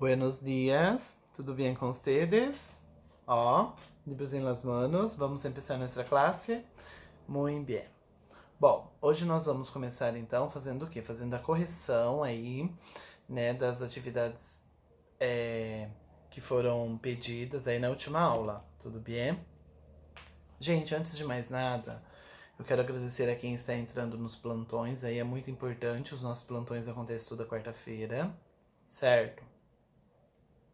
Buenos dias, tudo bem com vocês? Ó, livros em las manos, vamos começar nossa classe? Muito bem. Bom, hoje nós vamos começar então fazendo o quê? Fazendo a correção aí, né, das atividades é, que foram pedidas aí na última aula, tudo bem? Gente, antes de mais nada, eu quero agradecer a quem está entrando nos plantões aí, é muito importante, os nossos plantões acontecem toda quarta-feira, certo?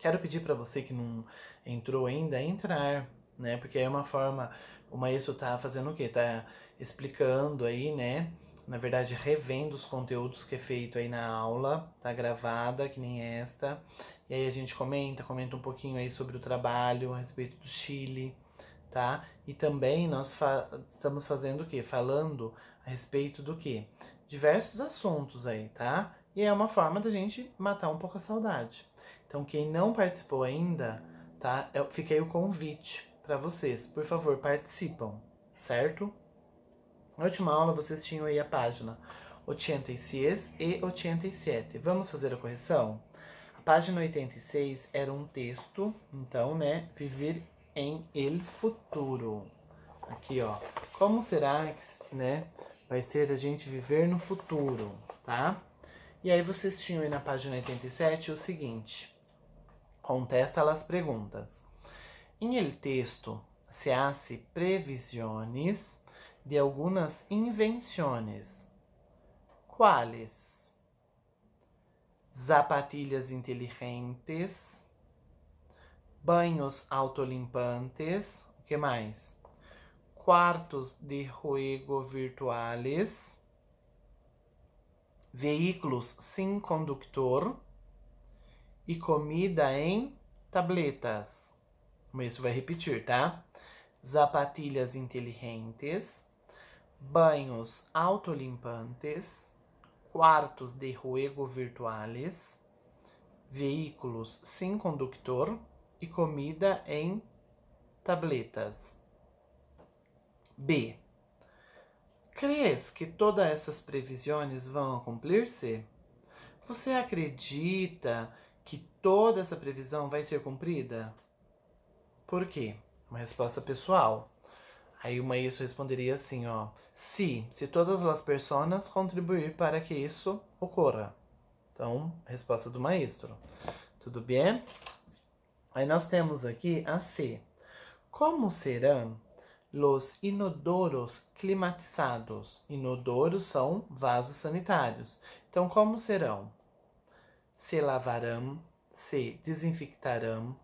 Quero pedir para você que não entrou ainda, entrar, né? Porque é uma forma, o Maestro tá fazendo o quê? Tá explicando aí, né? Na verdade, revendo os conteúdos que é feito aí na aula, tá gravada, que nem esta. E aí a gente comenta, comenta um pouquinho aí sobre o trabalho a respeito do Chile, tá? E também nós fa estamos fazendo o quê? Falando a respeito do quê? Diversos assuntos aí, tá? E é uma forma da gente matar um pouco a saudade. Então, quem não participou ainda, tá? Eu fiquei o convite para vocês. Por favor, participam, certo? Na última aula, vocês tinham aí a página 86 e 87. Vamos fazer a correção? A página 86 era um texto, então, né? Viver em el futuro. Aqui, ó. Como será que, né? Vai ser a gente viver no futuro, tá? E aí vocês tinham aí na página 87 o seguinte. Contesta as perguntas. Em el texto se hace previsões de algumas invenções. Quais? Zapatilhas inteligentes, banhos autolimpantes, o que mais? Quartos de ruego virtuais, veículos sem condutor e comida em tabletas. Isso vai repetir, tá? Zapatilhas inteligentes, banhos autolimpantes, quartos de ruego virtuales, veículos sem condutor e comida em tabletas. B. Crês que todas essas previsões vão cumprir-se? Você acredita que toda essa previsão vai ser cumprida? Por quê? Uma resposta pessoal. Aí uma isso responderia assim, ó: "Se, se todas as pessoas contribuir para que isso ocorra". Então, resposta do maestro. Tudo bem? Aí nós temos aqui a C. Como serão los inodoros climatizados? Inodoros são vasos sanitários. Então, como serão? se lavarão, se desinfectarão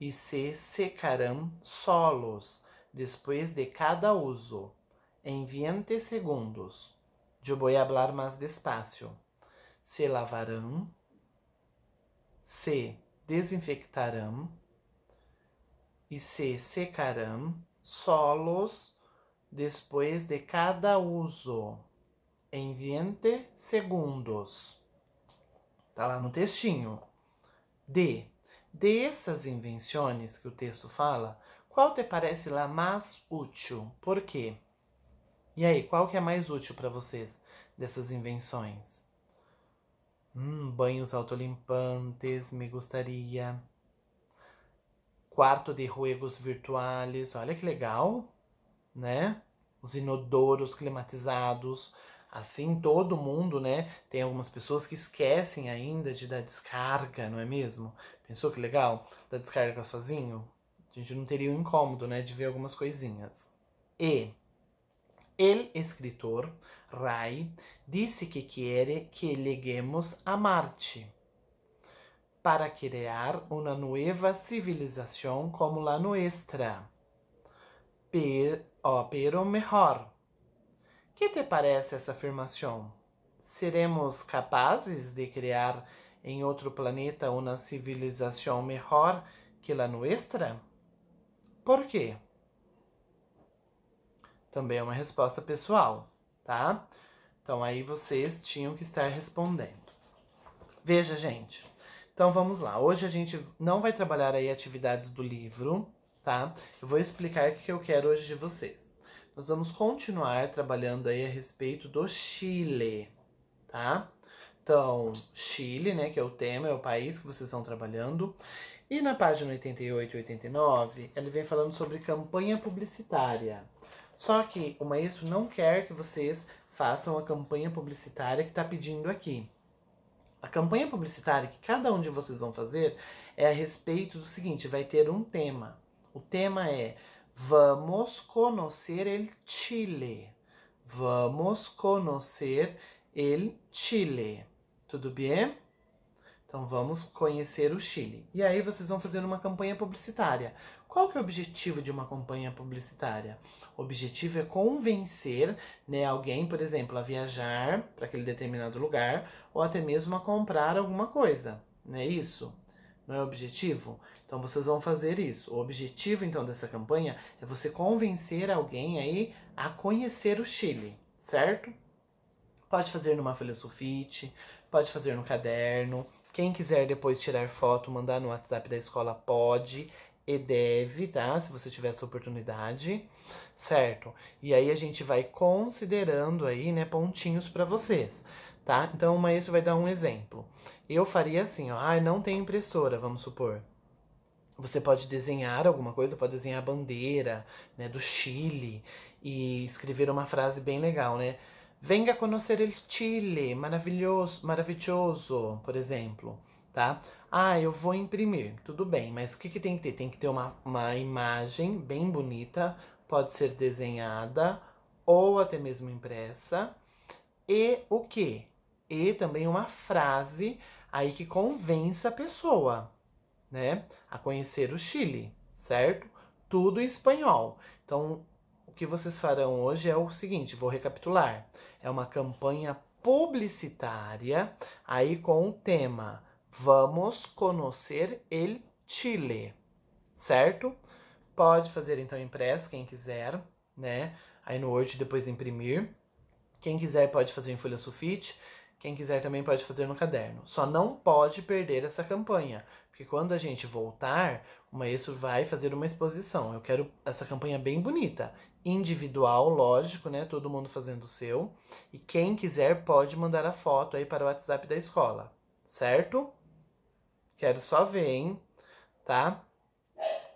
e se secarão solos depois de cada uso, em 20 segundos. Eu vou falar mais despacio. Se lavarão, se desinfectarão e se secarão solos depois de cada uso, em 20 segundos. Tá lá no textinho. D. Dessas invenções que o texto fala, qual te parece lá mais útil? Por quê? E aí, qual que é mais útil para vocês dessas invenções? Hum, banhos autolimpantes, me gostaria. Quarto de ruegos virtuais, olha que legal, né? Os inodoros climatizados, Assim todo mundo, né? Tem algumas pessoas que esquecem ainda de dar descarga, não é mesmo? Pensou que legal? Dar descarga sozinho? A gente não teria o um incômodo, né? De ver algumas coisinhas. E o escritor Ray disse que quer que leguemos a Marte para criar uma nova civilização como la nuestra. Per, oh, pero melhor que te parece essa afirmação? Seremos capazes de criar em outro planeta uma civilização melhor que a nossa? Por quê? Também é uma resposta pessoal, tá? Então aí vocês tinham que estar respondendo. Veja, gente. Então vamos lá. Hoje a gente não vai trabalhar aí atividades do livro, tá? Eu vou explicar o que eu quero hoje de vocês. Nós vamos continuar trabalhando aí a respeito do Chile, tá? Então, Chile, né, que é o tema, é o país que vocês estão trabalhando. E na página 88 e 89, ele vem falando sobre campanha publicitária. Só que o maestro não quer que vocês façam a campanha publicitária que está pedindo aqui. A campanha publicitária que cada um de vocês vão fazer é a respeito do seguinte: vai ter um tema. O tema é Vamos conhecer el Chile. Vamos conhecer el Chile. Tudo bem? Então vamos conhecer o Chile. E aí vocês vão fazer uma campanha publicitária. Qual que é o objetivo de uma campanha publicitária? O objetivo é convencer né, alguém, por exemplo, a viajar para aquele determinado lugar ou até mesmo a comprar alguma coisa. Não é isso? Não é o objetivo? Então vocês vão fazer isso. O objetivo então dessa campanha é você convencer alguém aí a conhecer o Chile, certo? Pode fazer numa folha sulfite, pode fazer no caderno. Quem quiser depois tirar foto, mandar no WhatsApp da escola, pode e deve, tá? Se você tiver essa oportunidade, certo? E aí a gente vai considerando aí, né, pontinhos para vocês tá? Então, mas isso vai dar um exemplo. Eu faria assim, ó, ah, não tem impressora, vamos supor. Você pode desenhar alguma coisa, pode desenhar a bandeira, né, do Chile e escrever uma frase bem legal, né? Venga conhecer el Chile, maravilhoso, maravilhoso, por exemplo, tá? Ah, eu vou imprimir, tudo bem, mas o que, que tem que ter? Tem que ter uma, uma imagem bem bonita, pode ser desenhada ou até mesmo impressa, e o que? e também uma frase aí que convença a pessoa, né, a conhecer o Chile, certo? Tudo em espanhol. Então, o que vocês farão hoje é o seguinte, vou recapitular. É uma campanha publicitária aí com o tema Vamos conhecer el Chile, certo? Pode fazer então impresso quem quiser, né? Aí no Word depois imprimir. Quem quiser pode fazer em folha sulfite. Quem quiser também pode fazer no caderno. Só não pode perder essa campanha, porque quando a gente voltar, o maestro vai fazer uma exposição. Eu quero essa campanha bem bonita, individual, lógico, né? Todo mundo fazendo o seu. E quem quiser pode mandar a foto aí para o WhatsApp da escola, certo? Quero só ver, hein? Tá?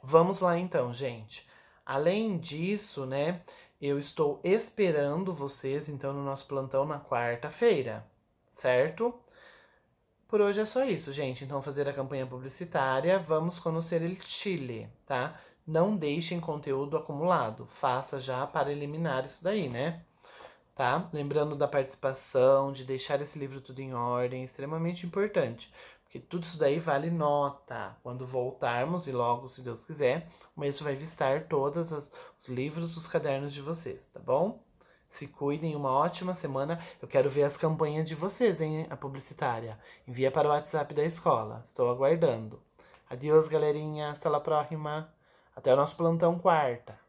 Vamos lá então, gente. Além disso, né? Eu estou esperando vocês então no nosso plantão na quarta-feira certo? Por hoje é só isso, gente. Então, fazer a campanha publicitária, vamos conhecer o Chile, tá? Não deixem conteúdo acumulado. Faça já para eliminar isso daí, né? Tá? Lembrando da participação, de deixar esse livro tudo em ordem, extremamente importante. Porque tudo isso daí vale nota. Quando voltarmos, e logo, se Deus quiser, o mês vai visitar todos os livros, os cadernos de vocês, tá bom? Se cuidem, uma ótima semana. Eu quero ver as campanhas de vocês, hein, a publicitária. Envia para o WhatsApp da escola. Estou aguardando. Adeus, galerinha. Hasta a próxima. Até o nosso plantão quarta.